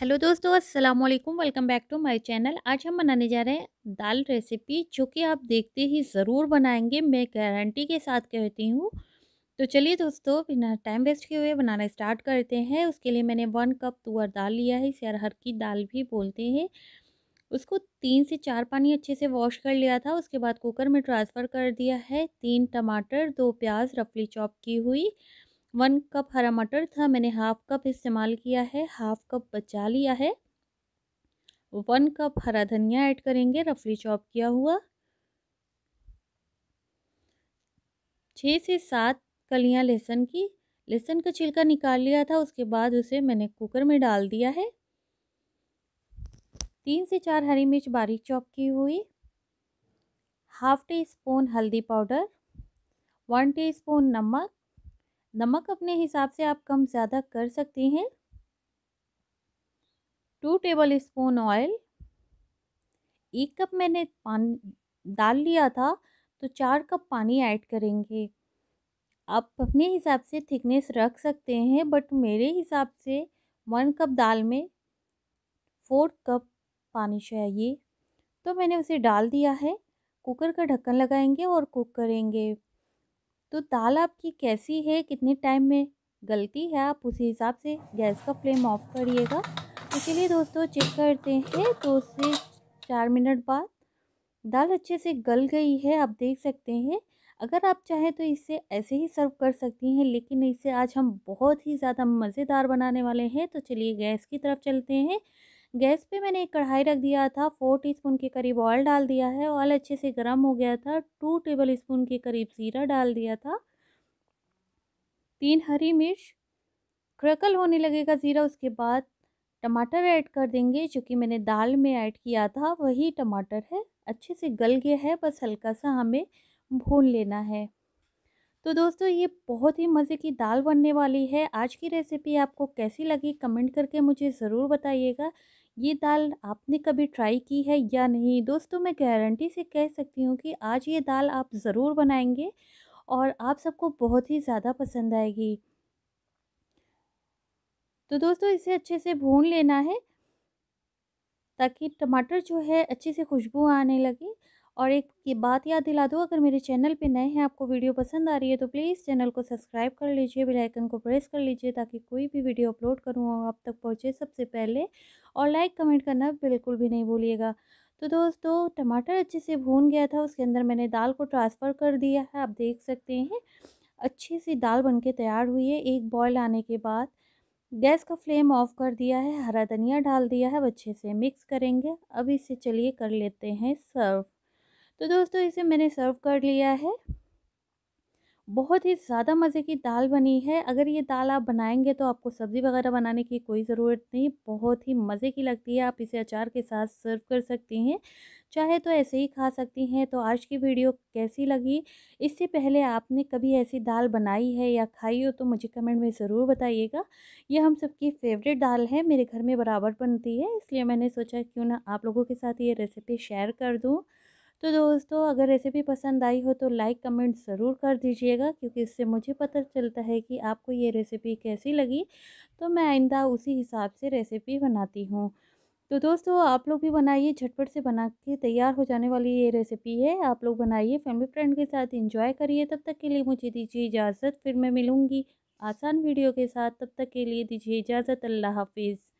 hello दोस्तों अस्सलाम वालेकुम welcome back to my channel आज हम बनाने जा रहे हैं दाल रेसिपी जो कि आप देखते ही ज़रूर बनाएंगे मैं गारंटी के साथ कहती हूँ तो चलिए दोस्तों बिना टाइम वेस्ट किए हुए बनाना स्टार्ट करते हैं उसके लिए मैंने वन कप तुअर दाल लिया है इसे अरहर की दाल भी बोलते हैं उसको तीन से चार पानी अच्छे से वॉश कर लिया था उसके बाद कुकर में ट्रांसफ़र कर दिया है तीन टमाटर दो प्याज रफली चॉप की हुई वन कप हरा मटर था मैंने हाफ कप इस्तेमाल किया है हाफ कप बचा लिया है वन कप हरा धनिया ऐड करेंगे रफली चॉप किया हुआ छः से सात कलियां लहसुन की लहसुन का छिलका निकाल लिया था उसके बाद उसे मैंने कुकर में डाल दिया है तीन से चार हरी मिर्च बारीक चॉप की हुई हाफ टी स्पून हल्दी पाउडर वन टी स्पून नमक नमक अपने हिसाब से आप कम ज़्यादा कर सकते हैं टू टेबल स्पून ऑयल एक कप मैंने पानी डाल लिया था तो चार कप पानी ऐड करेंगे आप अपने हिसाब से थिकनेस रख सकते हैं बट मेरे हिसाब से वन कप दाल में फोर कप पानी चाहिए तो मैंने उसे डाल दिया है कुकर का ढक्कन लगाएंगे और कुक करेंगे तो दाल आपकी कैसी है कितने टाइम में गलती है आप उसी हिसाब से गैस का फ्लेम ऑफ करिएगा तो चलिए दोस्तों चेक करते हैं तो उससे चार मिनट बाद दाल अच्छे से गल गई है आप देख सकते हैं अगर आप चाहें तो इसे ऐसे ही सर्व कर सकती हैं लेकिन इसे आज हम बहुत ही ज़्यादा मज़ेदार बनाने वाले हैं तो चलिए गैस की तरफ चलते हैं गैस पे मैंने एक कढ़ाई रख दिया था फोर टीस्पून के करीब ऑयल डाल दिया है ऑयल अच्छे से गर्म हो गया था टू टेबल स्पून के करीब ज़ीरा डाल दिया था तीन हरी मिर्च क्रकल होने लगेगा ज़ीरा उसके बाद टमाटर ऐड कर देंगे जो कि मैंने दाल में ऐड किया था वही टमाटर है अच्छे से गल गया है बस हल्का सा हमें भून लेना है तो दोस्तों ये बहुत ही मज़े की दाल बनने वाली है आज की रेसिपी आपको कैसी लगी कमेंट करके मुझे ज़रूर बताइएगा ये दाल आपने कभी ट्राई की है या नहीं दोस्तों तो मैं गारंटी से कह सकती हूँ कि आज ये दाल आप ज़रूर बनाएंगे और आप सबको बहुत ही ज़्यादा पसंद आएगी तो दोस्तों इसे अच्छे से भून लेना है ताकि टमाटर जो है अच्छे से खुशबू आने लगे और एक बात याद दिला दूँ अगर मेरे चैनल पे नए हैं आपको वीडियो पसंद आ रही है तो प्लीज़ चैनल को सब्सक्राइब कर लीजिए बेल आइकन को प्रेस कर लीजिए ताकि कोई भी वीडियो अपलोड करूँ आप तक पहुँचे सबसे पहले और लाइक कमेंट करना बिल्कुल भी नहीं भूलिएगा तो दोस्तों टमाटर अच्छे से भून गया था उसके अंदर मैंने दाल को ट्रांसफ़र कर दिया है आप देख सकते हैं अच्छी सी दाल के तैयार हुई है एक बॉयल आने के बाद गैस का फ्लेम ऑफ कर दिया है हरा धनिया डाल दिया है अब अच्छे से मिक्स करेंगे अब इसे चलिए कर लेते हैं सर्व तो दोस्तों इसे मैंने सर्व कर लिया है बहुत ही ज़्यादा मज़े की दाल बनी है अगर ये दाल आप बनाएंगे तो आपको सब्ज़ी वगैरह बनाने की कोई ज़रूरत नहीं बहुत ही मज़े की लगती है आप इसे अचार के साथ सर्व कर सकती हैं चाहे तो ऐसे ही खा सकती हैं तो आज की वीडियो कैसी लगी इससे पहले आपने कभी ऐसी दाल बनाई है या खाई हो तो मुझे कमेंट में ज़रूर बताइएगा ये हम सबकी फेवरेट दाल है मेरे घर में बराबर बनती है इसलिए मैंने सोचा क्यों ना आप लोगों के साथ ये रेसिपी शेयर कर दूँ तो दोस्तों अगर रेसिपी पसंद आई हो तो लाइक कमेंट ज़रूर कर दीजिएगा क्योंकि इससे मुझे पता चलता है कि आपको ये रेसिपी कैसी लगी तो मैं आइंदा उसी हिसाब से रेसिपी बनाती हूँ तो दोस्तों आप लोग भी बनाइए झटपट से बना के तैयार हो जाने वाली ये रेसिपी है आप लोग बनाइए फैमिली फ्रेंड के साथ इंजॉय करिए तब तक के लिए मुझे दीजिए इजाज़त फिर मैं मिलूँगी आसान वीडियो के साथ तब तक के लिए दीजिए इजाज़त अल्लाह हाफिज़